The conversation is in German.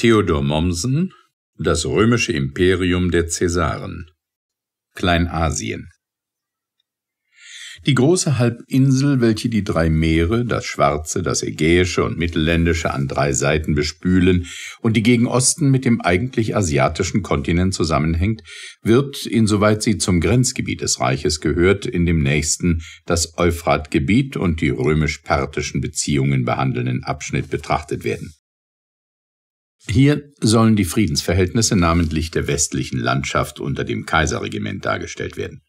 Theodor Mommsen Das römische Imperium der Cäsaren Kleinasien Die große Halbinsel, welche die drei Meere, das Schwarze, das Ägäische und Mittelländische an drei Seiten bespülen und die gegen Osten mit dem eigentlich asiatischen Kontinent zusammenhängt, wird, insoweit sie zum Grenzgebiet des Reiches gehört, in dem nächsten das Euphratgebiet und die römisch-parthischen Beziehungen behandelnden Abschnitt betrachtet werden. Hier sollen die Friedensverhältnisse namentlich der westlichen Landschaft unter dem Kaiserregiment dargestellt werden